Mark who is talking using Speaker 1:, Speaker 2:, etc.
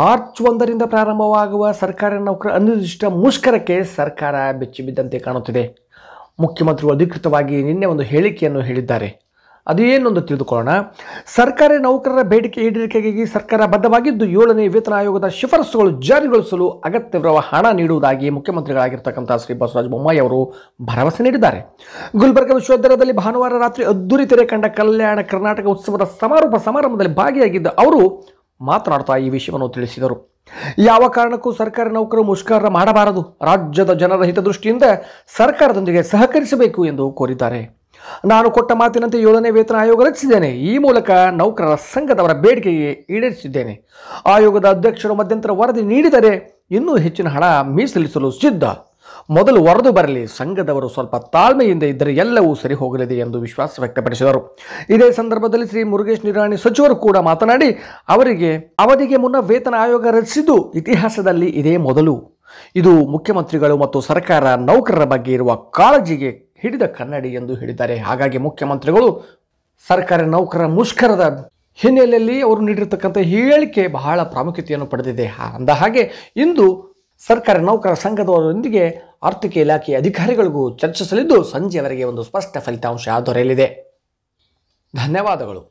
Speaker 1: March ಒಂದರಿಂದ ಪ್ರಾರಂಭವಾಗುವ ಸರ್ಕಾರಿ ನೌಕರ ಅನಿರ್ದಿಷ್ಟ ಮುಷ್ಕರಕ್ಕೆ ಸರ್ಕಾರ ಬೆಚ್ಚಿ ಬಿದ್ದಂತೆ ಕಾಣುತ್ತಿದೆ ಮುಖ್ಯಮಂತ್ರಿ ಅಧಿಕೃತವಾಗಿ ನಿನ್ನೆ ಒಂದು ಹೇಳಿಕೆಯನ್ನು ಹೇಳಿದ್ದಾರೆ ಅದು ಏನೊಂದು ತಿಳಿದುಕೊಳ್ಳೋಣ ಸರ್ಕಾರಿ ನೌಕರರ ಬೇಡಿಕೆ ಈಡೇರಿಕೆಗಾಗಿ ಸರ್ಕಾರ ಬದ್ಧವಾಗಿದ್ದು ಏಳನೇ ವೇತನ ಆಯೋಗದ ಶಿಫಾರಸುಗಳು ಜಾರಿಗೊಳಿಸಲು ಅಗತ್ಯವಿರುವ ಹಣ ನೀಡುವುದಾಗಿ ಮುಖ್ಯಮಂತ್ರಿಗಳಾಗಿರ್ತಕ್ಕಂಥ ಶ್ರೀ ಬಸವರಾಜ ಬೊಮ್ಮಾಯಿ ಅವರು ಭರವಸೆ ನೀಡಿದ್ದಾರೆ ಗುಲ್ಬರ್ಗ ವಿಶ್ವವಿದ್ಯಾಲಯದಲ್ಲಿ ಭಾನುವಾರ ರಾತ್ರಿ ಅದ್ದೂರಿ ತೆರೆ ಕಂಡ ಕಲ್ಯಾಣ ಕರ್ನಾಟಕ ಉತ್ಸವದ ಸಮಾರೋಪ ಸಮಾರಂಭದಲ್ಲಿ ಭಾಗಿಯಾಗಿದ್ದ ಅವರು ಮಾತನಾಡ್ತಾ ಈ ವಿಷಯವನ್ನು ತಿಳಿಸಿದರು ಯಾವ ಕಾರಣಕ್ಕೂ ಸರ್ಕಾರಿ ನೌಕರರು ಮುಷ್ಕರ ಮಾಡಬಾರದು ರಾಜ್ಯದ ಜನರ ಹಿತದೃಷ್ಟಿಯಿಂದ ಸರ್ಕಾರದೊಂದಿಗೆ ಸಹಕರಿಸಬೇಕು ಎಂದು ಕೋರಿದ್ದಾರೆ ನಾನು ಕೊಟ್ಟ ಮಾತಿನಂತೆ ಏಳನೇ ವೇತನ ಆಯೋಗ ರಚಿಸಿದ್ದೇನೆ ಈ ಮೂಲಕ ನೌಕರರ ಸಂಘದವರ ಬೇಡಿಕೆಗೆ ಈಡೇರಿಸಿದ್ದೇನೆ ಆಯೋಗದ ಅಧ್ಯಕ್ಷರು ಮಧ್ಯಂತರ ವರದಿ ನೀಡಿದರೆ ಇನ್ನೂ ಹೆಚ್ಚಿನ ಹಣ ಮೀಸಲಿಸಲು ಸಿದ್ಧ ಮೊದಲು ವರದು ಬರಲಿ ಸಂಘದವರು ಸ್ವಲ್ಪ ತಾಳ್ಮೆಯಿಂದ ಇದ್ದರೆ ಎಲ್ಲವೂ ಸರಿ ಹೋಗಲಿದೆ ಎಂದು ವಿಶ್ವಾಸ ವ್ಯಕ್ತಪಡಿಸಿದರು ಇದೇ ಸಂದರ್ಭದಲ್ಲಿ ಶ್ರೀ ಮುರುಗೇಶ್ ನಿರಾಣಿ ಸಚಿವರು ಕೂಡ ಮಾತನಾಡಿ ಅವರಿಗೆ ಅವಧಿಗೆ ಮುನ್ನ ವೇತನ ಆಯೋಗ ರಚಿಸಿದ್ದು ಇತಿಹಾಸದಲ್ಲಿ ಇದೇ ಮೊದಲು ಇದು ಮುಖ್ಯಮಂತ್ರಿಗಳು ಮತ್ತು ಸರ್ಕಾರ ನೌಕರರ ಬಗ್ಗೆ ಇರುವ ಕಾಳಜಿಗೆ ಹಿಡಿದ ಕನ್ನಡಿ ಎಂದು ಹೇಳಿದ್ದಾರೆ ಹಾಗಾಗಿ ಮುಖ್ಯಮಂತ್ರಿಗಳು ಸರ್ಕಾರಿ ನೌಕರರ ಮುಷ್ಕರದ ಹಿನ್ನೆಲೆಯಲ್ಲಿ ಅವರು ನೀಡಿರತಕ್ಕಂಥ ಹೇಳಿಕೆ ಬಹಳ ಪ್ರಾಮುಖ್ಯತೆಯನ್ನು ಪಡೆದಿದೆ ಅಂದ ಹಾಗೆ ಇಂದು ಸರ್ಕಾರಿ ನೌಕರ ಸಂಘದವರೊಂದಿಗೆ ಆರ್ಥಿಕ ಇಲಾಖೆಯ ಅಧಿಕಾರಿಗಳಿಗೂ ಚರ್ಚಿಸಲಿದ್ದು ಸಂಜೆಯವರೆಗೆ ಒಂದು ಸ್ಪಷ್ಟ ಫಲಿತಾಂಶ ದೊರೆಯಲಿದೆ ಧನ್ಯವಾದಗಳು